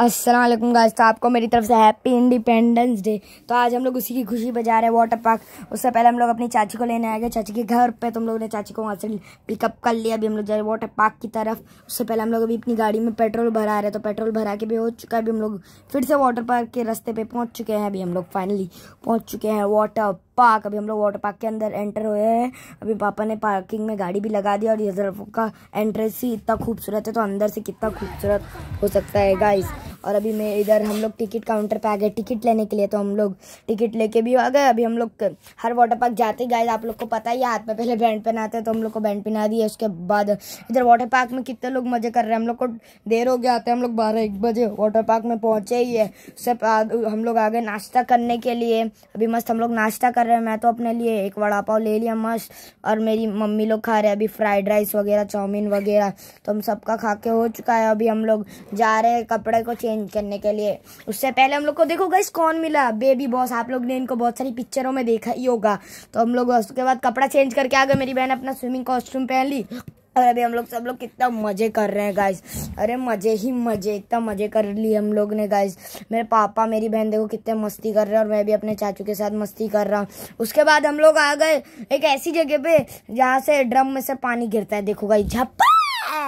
Aslam guys तो आपको मेरी तरफ से हैप्पी इंडिपेंडेंस डे तो आज हम लोग उसी की खुशी बजा रहे हैं वाटर पार्क उससे पहले हम लोग अपनी चाची को लेने आए गए चाची के घर पे तुम लोगों ने चाची को वहाँ से पिकअप कर लिया अभी हम लोग जा रहे वाटर पार्क की तरफ उससे पहले हम लोग अभी अपनी गाड़ी में पेट्रोल भरा रहे तो पेट्रोल भरा के भी हो चुका है अभी हम लोग फिर से वाटर पार्क के रस्ते पर पहुँच चुके हैं अभी हम लोग फाइनली पहुँच चुके हैं वाटर पार्क अभी हम लोग वाटर पार्क के अंदर एंटर हुए हैं अभी पापा ने पार्किंग में गाड़ी भी लगा दी और इधर का एंट्रेंस ही इतना खूबसूरत है तो अंदर से कितना खूबसूरत हो सकता है गाइस और अभी मैं इधर हम लोग टिकट काउंटर पे आ गए टिकट लेने के लिए तो हम लोग टिकट लेके भी आ गए अभी हम लोग हर वाटर पार्क जाते गए आप लोग को पता ही हाथ में पहले बैंड पहनाते हैं तो हम लोग को बैंड पहना दिए उसके बाद इधर वाटर पार्क में कितने लोग मज़े कर रहे हैं हम लोग को देर हो गया आते हैं हम लोग बारह एक बजे वाटर पार्क में पहुँचे ही है उससे हम लोग आ गए नाश्ता करने के लिए अभी मस्त हम लोग नाश्ता कर रहे हैं मैं तो अपने लिए एक वड़ा पाव ले लिया मस्त और मेरी मम्मी लोग खा रहे हैं अभी फ्राइड राइस वगैरह चाउमीन वगैरह तो हम सबका खा के हो चुका है अभी हम लोग जा रहे हैं कपड़े को चेंज चेंज करने के लिए उससे पहले हम लोग को देखो गाइस कौन मिला बेबी बॉस आप लोग ने इनको बहुत सारी पिक्चरों में देखा ही होगा तो हम लोग उसके बाद कपड़ा चेंज करके आ गए मेरी बहन अपना स्विमिंग कॉस्ट्यूम पहन ली और अभी हम लोग सब लोग कितना मज़े कर रहे हैं गाइस अरे मज़े ही मज़े इतना मज़े कर लिए हम लोग ने गाइस मेरे पापा मेरी बहन देखो कितने मस्ती कर रहे हैं और मैं भी अपने चाचू के साथ मस्ती कर रहा हूँ उसके बाद हम लोग आ गए एक ऐसी जगह पे जहाँ से ड्रम में से पानी गिरता है देखो गाइस झप्पा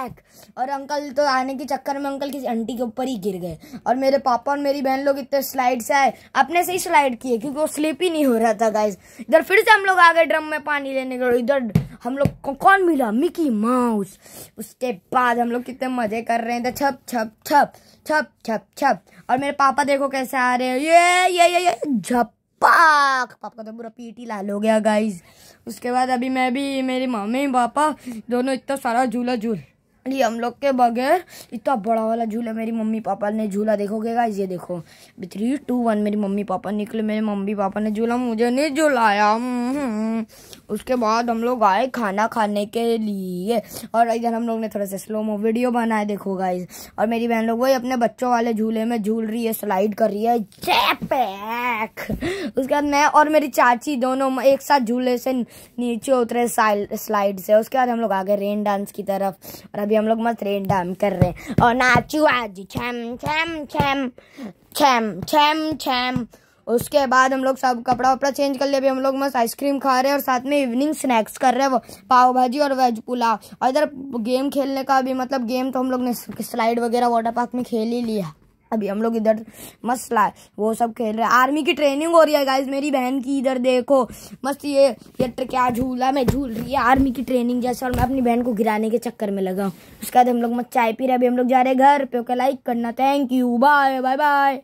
बैक और अंकल तो आने के चक्कर में अंकल किसी आंटी के ऊपर ही गिर गए और मेरे पापा और मेरी बहन लोग इतने स्लाइड से आए अपने से ही स्लाइड किए क्योंकि वो स्लिप ही नहीं हो रहा था गाइज इधर फिर से हम लोग आ गए ड्रम में पानी लेने के इधर हम लोग को कौन मिला मिकी माउस उसके बाद हम लोग कितने मजे कर रहे थे छप छप छप छप छप छप और मेरे पापा देखो कैसे आ रहे हैं ये ये ये ये झपाक पापा तो पूरा पीटी ही लाल हो गया गाइज उसके बाद अभी मैं भी मेरी मम्मी पापा दोनों इतना सारा झूला झूल ये हम लोग के बगैर इतना बड़ा वाला झूला मेरी मम्मी पापा ने झूला देखोगे गाइज ये देखो थ्री टू वन मेरी मम्मी पापा निकले मेरे मम्मी पापा ने झूला मुझे नहीं झूलाया हम्म, हम्म, हम्म। उसके बाद हम लोग आए खाना खाने के लिए और इधर हम लोग ने थोड़ा सा स्लो मो वीडियो बनाया देखो गाइज और मेरी बहन लोग वही अपने बच्चों वाले झूले में झूल रही है स्लाइड कर रही है उसके बाद मैं और मेरी चाची दोनों एक साथ झूले से नीचे उतरे स्लाइड से उसके बाद हम लोग आ गए रेन डांस की तरफ और अभी हम लोग मस्त रेन डांस कर रहे हैं और नाचू आज छम छम छम छम छम छम उसके बाद हम लोग सब कपड़ा वपड़ा चेंज कर लिया अभी हम लोग मस्त आइसक्रीम खा रहे हैं और साथ में इवनिंग स्नैक्स कर रहे हैं वो पाव भाजी और वेज पुलाव और इधर गेम खेलने का भी मतलब गेम तो हम लोग ने स्लाइड वगैरह वाटर पार्क में खेल ही लिया अभी हम लोग इधर मस्त ला वो सब खेल रहे हैं आर्मी की ट्रेनिंग हो रही है गाइज मेरी बहन की इधर देखो मस्त ये ये क्या झूला मैं झूल रही है आर्मी की ट्रेनिंग जैसे और मैं अपनी बहन को गिराने के चक्कर में लगा हूँ उसके बाद हम लोग मत चाय पी रहे अभी हम लोग जा रहे हैं घर पे ओके लाइक करना thank you bye bye bye